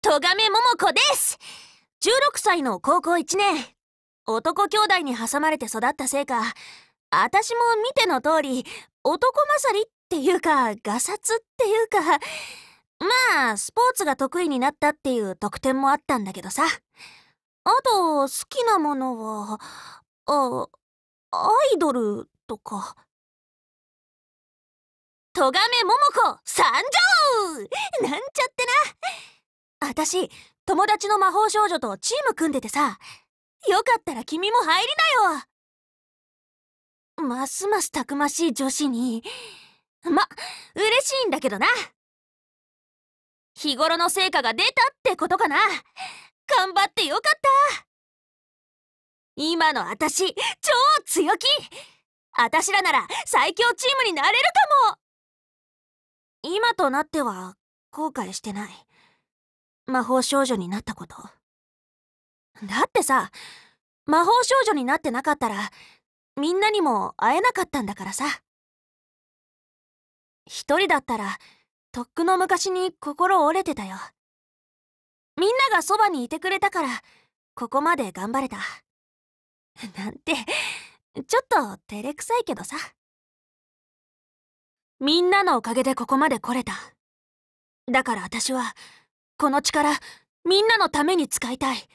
とがめ桃子です16歳の高校1年男兄弟に挟まれて育ったせいか私も見ての通り男勝りっていうかガサツっていうかまあスポーツが得意になったっていう特典もあったんだけどさあと好きなものはあアイドルとか。とがめ桃子参上なんちゃってな私、友達の魔法少女とチーム組んでてさ、よかったら君も入りなよますますたくましい女子に。ま、嬉しいんだけどな。日頃の成果が出たってことかな。頑張ってよかった今の私、超強気私らなら最強チームになれるかも今となっては後悔してない。魔法少女になったこと。だってさ、魔法少女になってなかったら、みんなにも会えなかったんだからさ。一人だったら、とっくの昔に心折れてたよ。みんながそばにいてくれたから、ここまで頑張れた。なんて、ちょっと照れくさいけどさ。みんなのおかげでここまで来れた。だから私は、この力、みんなのために使いたい。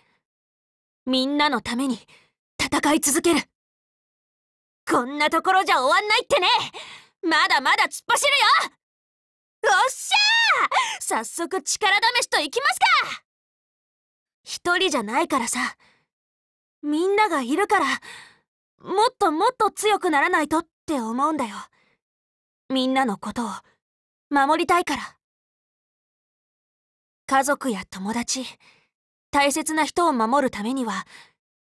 みんなのために戦い続ける。こんなところじゃ終わんないってねまだまだ突っ走るよおっしゃー早速力試しといきますか一人じゃないからさ。みんながいるから、もっともっと強くならないとって思うんだよ。みんなのことを守りたいから。家族や友達、大切な人を守るためには、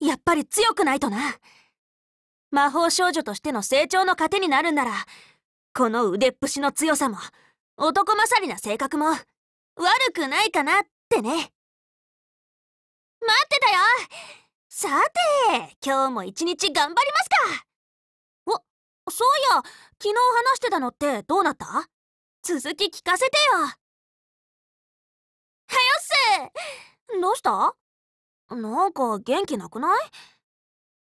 やっぱり強くないとな。魔法少女としての成長の糧になるんなら、この腕っぷしの強さも、男勝りな性格も、悪くないかなってね。待ってたよさて、今日も一日頑張りますかお、そういや、昨日話してたのってどうなった続き聞かせてよっすどうしたなんか元気なくない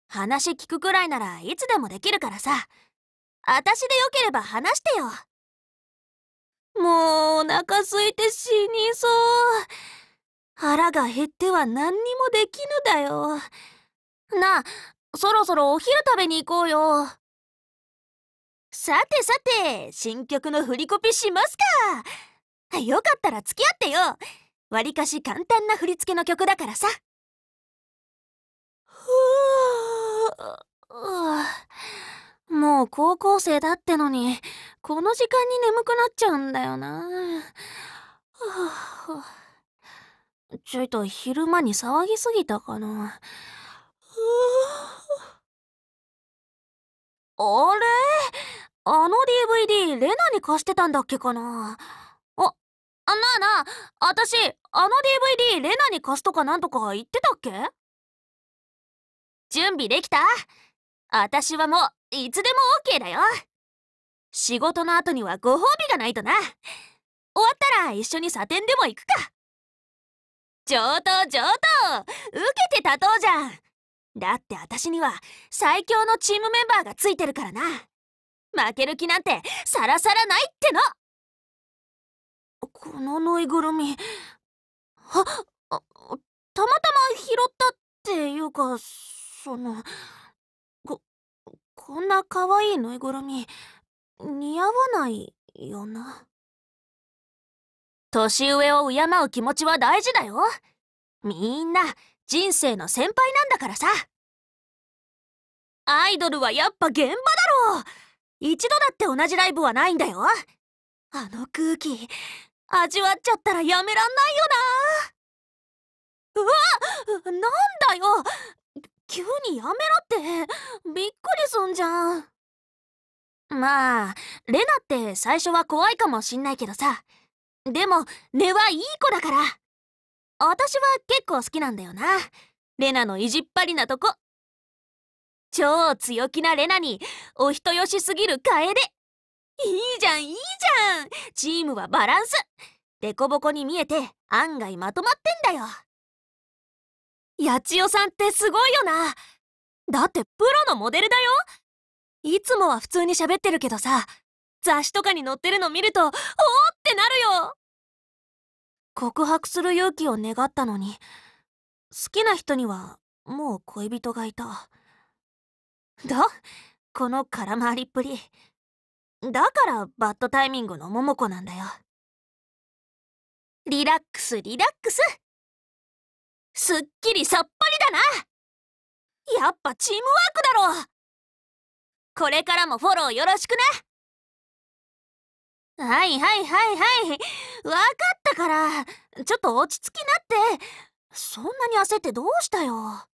話聞くくらいならいつでもできるからさ。あたしでよければ話してよ。もうお腹すいて死にそう。腹が減っては何にもできぬだよ。なあ、そろそろお昼食べに行こうよ。さてさて、新曲の振りコピしますか。よかったら付き合ってよ。わりかし簡単な振り付けの曲だからさ。もう高校生だってのに、この時間に眠くなっちゃうんだよな。ちょいと昼間に騒ぎすぎたかな。あれあの DVD レナに貸してたんだっけかななあなあ、私、あの DVD レナに貸すとかなんとか言ってたっけ準備できた私はもう、いつでも OK だよ仕事の後にはご褒美がないとな終わったら一緒にサテンでも行くか上等上等受けて立とうじゃんだって私には最強のチームメンバーがついてるからな負ける気なんてさらさらないってのこのぬいぐるみはたまたま拾ったっていうかそのここんなかわいいぬいぐるみ似合わないよな年上を敬う気持ちは大事だよみんな人生の先輩なんだからさアイドルはやっぱ現場だろ一度だって同じライブはないんだよあの空気味わっちゃったらやめらんないよなうわなんだよ急にやめろってびっくりすんじゃんまあレナって最初は怖いかもしんないけどさでも根はいい子だから私は結構好きなんだよなレナの意地っ張りなとこ超強気なレナにお人よしすぎる楓いいじゃんいいじゃんチームはバランスデコボコに見えて案外まとまってんだよ八千代さんってすごいよなだってプロのモデルだよいつもは普通に喋ってるけどさ雑誌とかに載ってるの見るとおおってなるよ告白する勇気を願ったのに好きな人にはもう恋人がいたどこの空回りっぷりだからバッドタイミングの桃子なんだよリラックスリラックスすっきりさっぱりだなやっぱチームワークだろこれからもフォローよろしくねはいはいはいはい分かったからちょっと落ち着きなってそんなに焦ってどうしたよ